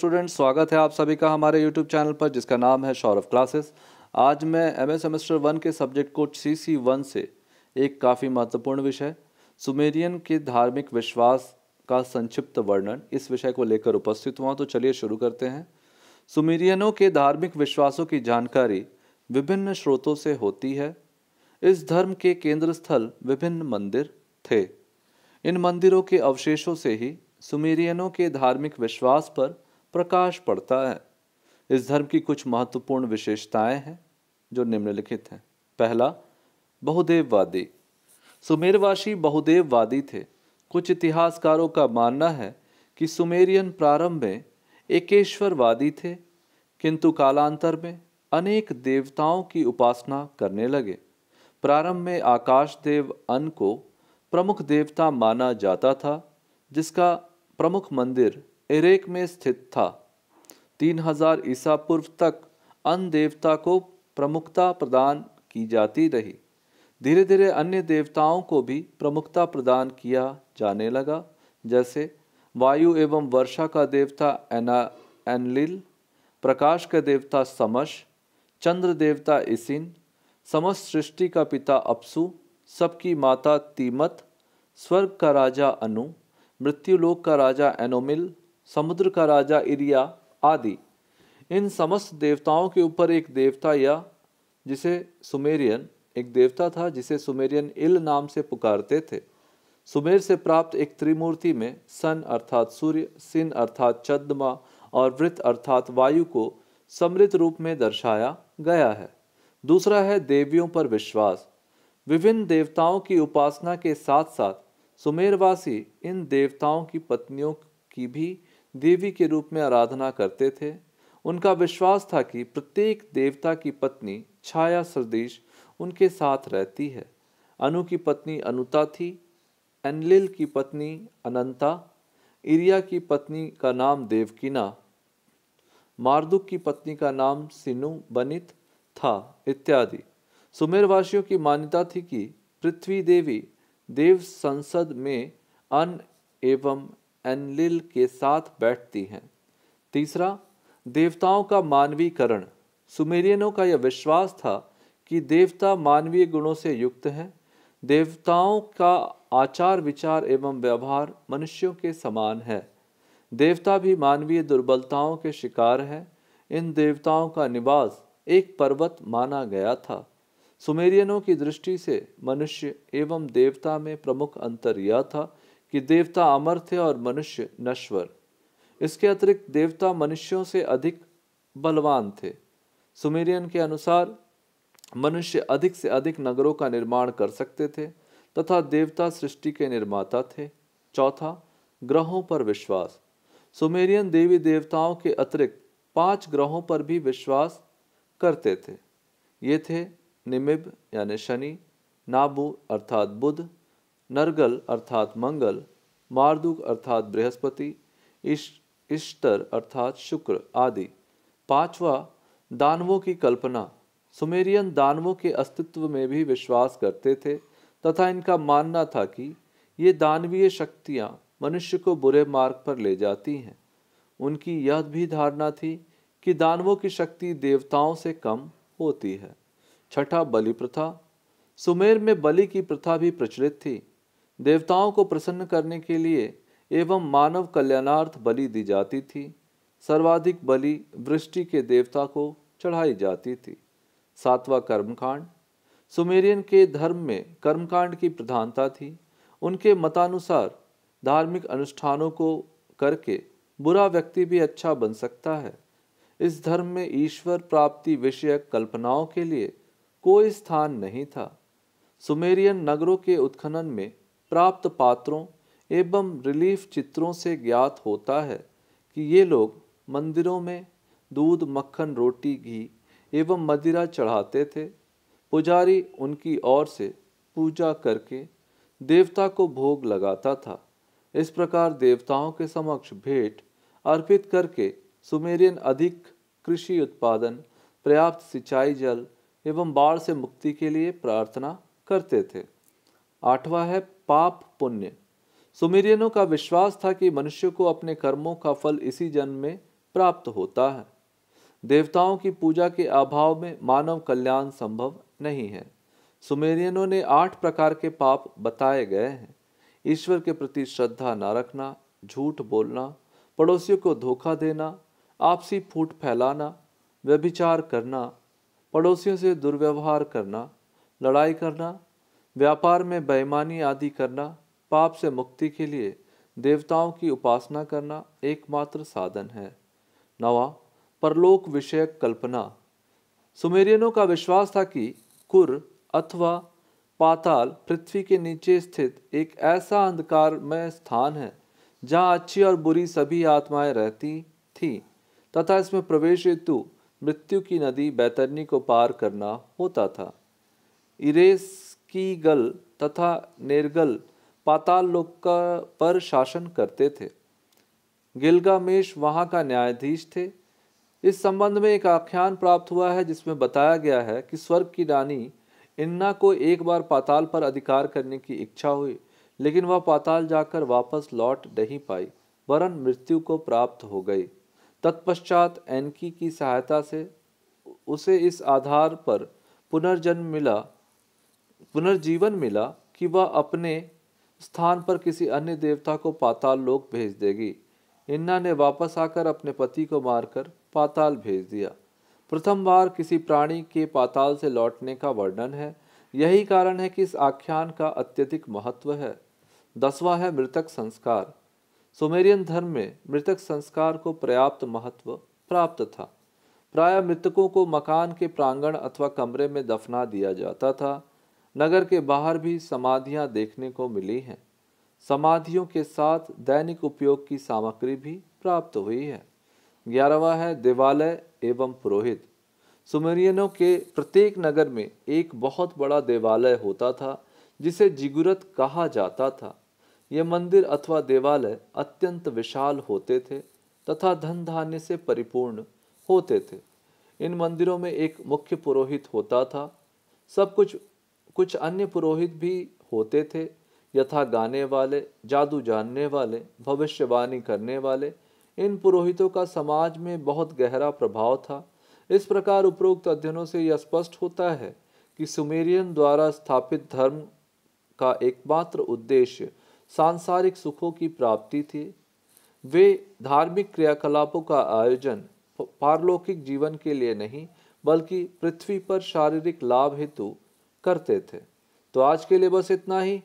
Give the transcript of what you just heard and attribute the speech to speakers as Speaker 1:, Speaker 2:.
Speaker 1: students स्वागत है आप सभी का हमारे यूट्यूब चैनल पर जिसका नाम है सौरभ क्लासेस आज मैं एमए सेमेस्टर वन के सब्जेक्ट को सी सी वन से एक काफ़ी महत्वपूर्ण विषय सुमेरियन के धार्मिक विश्वास का संक्षिप्त वर्णन इस विषय को लेकर उपस्थित हुआ तो चलिए शुरू करते हैं सुमेरियनों के धार्मिक विश्वासों की जानकारी विभिन्न स्रोतों से होती है इस धर्म के केंद्र स्थल विभिन्न मंदिर थे इन मंदिरों के अवशेषों से ही सुमेरियनों के धार्मिक विश्वास पर प्रकाश पड़ता है इस धर्म की कुछ महत्वपूर्ण विशेषताएं हैं जो निम्नलिखित हैं पहला बहुदेववादी सुमेरवासी बहुदेववादी थे कुछ इतिहासकारों का मानना है कि सुमेरियन प्रारंभ में एकेश्वरवादी थे किंतु कालांतर में अनेक देवताओं की उपासना करने लगे प्रारंभ में आकाश देव अन को प्रमुख देवता माना जाता था जिसका प्रमुख मंदिर एरेक में स्थित था 3000 ईसा पूर्व तक अन्य देवता को प्रमुखता प्रदान की जाती रही धीरे धीरे अन्य देवताओं को भी प्रमुखता प्रदान किया जाने लगा जैसे वायु एवं वर्षा का देवता एना एनलिल प्रकाश का देवता समश चंद्र देवता इसिन समस्त सृष्टि का पिता अपसु सबकी माता तीमत स्वर्ग का राजा अनु मृत्युलोक का राजा एनोमिल समुद्र का राजा इरिया आदि इन समस्त देवताओं के ऊपर एक देवता या जिसे सुमेरियन एक देवता था जिसे सुमेरियन इल नाम से पुकारते थे सुमेर से प्राप्त एक त्रिमूर्ति में सन अर्थात सूर्य सिन अर्थात चंद्रमा और वृत्त अर्थात वायु को समृद्ध रूप में दर्शाया गया है दूसरा है देवियों पर विश्वास विभिन्न देवताओं की उपासना के साथ साथ सुमेरवासी इन देवताओं की पत्नियों की भी देवी के रूप में आराधना करते थे उनका विश्वास था कि प्रत्येक देवता की पत्नी छाया सरदेश उनके साथ रहती है अनु की पत्नी अनुता थी एनलिल की पत्नी अनंता इरिया की पत्नी का नाम देवकिना मारदुक की पत्नी का नाम सिनु बनित था इत्यादि सुमेरवासियों की मान्यता थी कि पृथ्वी देवी देव संसद में अन्न एवं एनलिल के साथ बैठती हैं तीसरा देवताओं का मानवीकरण सुमेरियनों का यह विश्वास था कि देवता मानवीय गुणों से युक्त हैं देवताओं का आचार विचार एवं व्यवहार मनुष्यों के समान है देवता भी मानवीय दुर्बलताओं के शिकार हैं इन देवताओं का निवास एक पर्वत माना गया था सुमेरियनों की दृष्टि से मनुष्य एवं देवता में प्रमुख अंतर यह था कि देवता अमर थे और मनुष्य नश्वर इसके अतिरिक्त देवता मनुष्यों से अधिक बलवान थे सुमेरियन के अनुसार मनुष्य अधिक से अधिक नगरों का निर्माण कर सकते थे तथा देवता सृष्टि के निर्माता थे चौथा ग्रहों पर विश्वास सुमेरियन देवी देवताओं के अतिरिक्त पांच ग्रहों पर भी विश्वास करते थे ये थे निमिब यानी शनि नाबू अर्थात बुध नरगल अर्थात मंगल मार्दुक अर्थात बृहस्पति इष्टर अर्थात शुक्र आदि पांचवा दानवों की कल्पना सुमेरियन दानवों के अस्तित्व में भी विश्वास करते थे तथा इनका मानना था कि ये दानवीय शक्तियाँ मनुष्य को बुरे मार्ग पर ले जाती हैं उनकी यह भी धारणा थी कि दानवों की शक्ति देवताओं से कम होती है छठा बलि प्रथा सुमेर में बलि की प्रथा भी प्रचलित थी देवताओं को प्रसन्न करने के लिए एवं मानव कल्याणार्थ बलि दी जाती थी सर्वाधिक बलि वृष्टि के देवता को चढ़ाई जाती थी सातवां कर्मकांड सुमेरियन के धर्म में कर्मकांड की प्रधानता थी उनके मतानुसार धार्मिक अनुष्ठानों को करके बुरा व्यक्ति भी अच्छा बन सकता है इस धर्म में ईश्वर प्राप्ति विषयक कल्पनाओं के लिए कोई स्थान नहीं था सुमेरियन नगरों के उत्खनन में प्राप्त पात्रों एवं रिलीफ चित्रों से ज्ञात होता है कि ये लोग मंदिरों में दूध मक्खन रोटी घी एवं मदिरा चढ़ाते थे पुजारी उनकी ओर से पूजा करके देवता को भोग लगाता था इस प्रकार देवताओं के समक्ष भेंट अर्पित करके सुमेरियन अधिक कृषि उत्पादन पर्याप्त सिंचाई जल एवं बाढ़ से मुक्ति के लिए प्रार्थना करते थे आठवां है पाप पुण्य सुमेरियनों का विश्वास था कि मनुष्य को अपने कर्मों का फल इसी जन्म में प्राप्त होता है देवताओं की पूजा के अभाव में मानव कल्याण संभव नहीं है सुमेरियनों ने आठ प्रकार के पाप बताए गए हैं ईश्वर के प्रति श्रद्धा न रखना झूठ बोलना पड़ोसियों को धोखा देना आपसी फूट फैलाना व्यभिचार करना पड़ोसियों से दुर्व्यवहार करना लड़ाई करना व्यापार में बेईमानी आदि करना पाप से मुक्ति के लिए देवताओं की उपासना करना एकमात्र साधन है नवा परलोक विषयक कल्पना सुमेरियनों का विश्वास था कि कुर अथवा पाताल पृथ्वी के नीचे स्थित एक ऐसा अंधकारमय स्थान है जहाँ अच्छी और बुरी सभी आत्माएं रहती थी तथा इसमें प्रवेश हेतु मृत्यु की नदी बैतरनी को पार करना होता था इरेस गल तथा नेरगल पाताल लोक का पर शासन करते थे गिलगामेश वहाँ का न्यायाधीश थे इस संबंध में एक आख्यान प्राप्त हुआ है जिसमें बताया गया है कि स्वर्ग की रानी इन्ना को एक बार पाताल पर अधिकार करने की इच्छा हुई लेकिन वह पाताल जाकर वापस लौट नहीं पाई वरन मृत्यु को प्राप्त हो गई तत्पश्चात एनकी की सहायता से उसे इस आधार पर पुनर्जन्म मिला पुनर्जीवन मिला कि वह अपने स्थान पर किसी अन्य देवता को पाताल लोक भेज देगी इन्ना ने वापस आकर अपने पति को मारकर पाताल भेज दिया प्रथम बार किसी प्राणी के पाताल से लौटने का वर्णन है यही कारण है कि इस आख्यान का अत्यधिक महत्व है दसवां है मृतक संस्कार सुमेरियन धर्म में मृतक संस्कार को पर्याप्त महत्व प्राप्त था प्राय मृतकों को मकान के प्रांगण अथवा कमरे में दफना दिया जाता था नगर के बाहर भी समाधियां देखने को मिली हैं समाधियों के साथ दैनिक उपयोग की सामग्री भी प्राप्त हुई है ग्यारहवा है देवालय एवं पुरोहित सुमेरियनों के प्रत्येक नगर में एक बहुत बड़ा देवालय होता था जिसे जिगुरत कहा जाता था ये मंदिर अथवा देवालय अत्यंत विशाल होते थे तथा धन धान्य से परिपूर्ण होते थे इन मंदिरों में एक मुख्य पुरोहित होता था सब कुछ कुछ अन्य पुरोहित भी होते थे यथा गाने वाले जादू जानने वाले भविष्यवाणी करने वाले इन पुरोहितों का समाज में बहुत गहरा प्रभाव था इस प्रकार उपरोक्त अध्ययनों से यह स्पष्ट होता है कि सुमेरियन द्वारा स्थापित धर्म का एकमात्र उद्देश्य सांसारिक सुखों की प्राप्ति थी वे धार्मिक क्रियाकलापों का आयोजन पारलौकिक जीवन के लिए नहीं बल्कि पृथ्वी पर शारीरिक लाभ हेतु करते थे तो आज के लिए बस इतना ही